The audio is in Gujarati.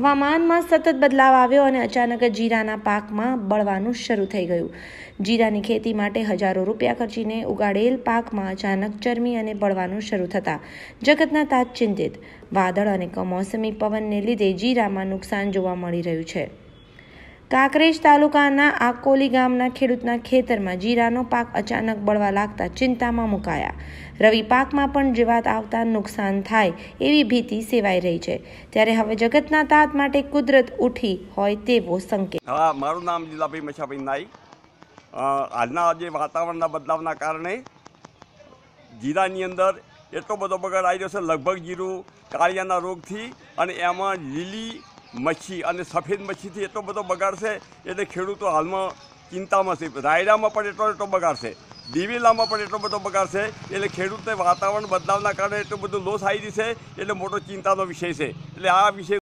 હવામાનમાં સતત બદલાવ આવ્યો અને અચાનક જીરાના પાકમાં બળવાનું શરૂ થઈ ગયું જીરાની ખેતી માટે હજારો રૂપિયા ખર્ચીને ઉગાડેલ પાકમાં અચાનક ચરમી અને બળવાનું શરૂ થતાં જગતના તાજ ચિંતિત વાદળ અને કમોસમી પવનને લીધે જીરામાં નુકસાન જોવા મળી રહ્યું છે કાંકરેજ તાલુકાના આકોલી ગામના ખેડૂતના ખેતરમાં જીરાનો પાક અચાનક બળવા લાગતા ચિંતામાં મુકાયા રવિ પાકમાં પણ જીવાત આવતા નુકસાન થાય એવી ભીતિ સેવાઈ રહી છે ત્યારે હવે જગતના તાત માટે કુદરત ઉઠી હોય તેવો સંકેત હા મારું નામ જીલાભાઈ મશાભાઈ નાઈક આજના જે વાતાવરણના બદલાવના કારણે જીરાની અંદર એટલો બધો બગાડ આવી રહ્યો છે લગભગ જીરું કાળિયાના રોગથી અને એમાં લીલી મચ્છી અને સફેદ મચ્છીથી એટલો બધો બગાડશે એટલે ખેડૂતો હાલમાં ચિંતામાં છે રાયડામાં પણ એટલો એટલો બગાડશે દિવેલામાં પણ એટલો બધો બગાડશે એટલે ખેડૂતે વાતાવરણ બદલાવના કારણે એટલું બધું લોસ આવી છે એટલે મોટો ચિંતાનો વિષય છે એટલે આ વિષય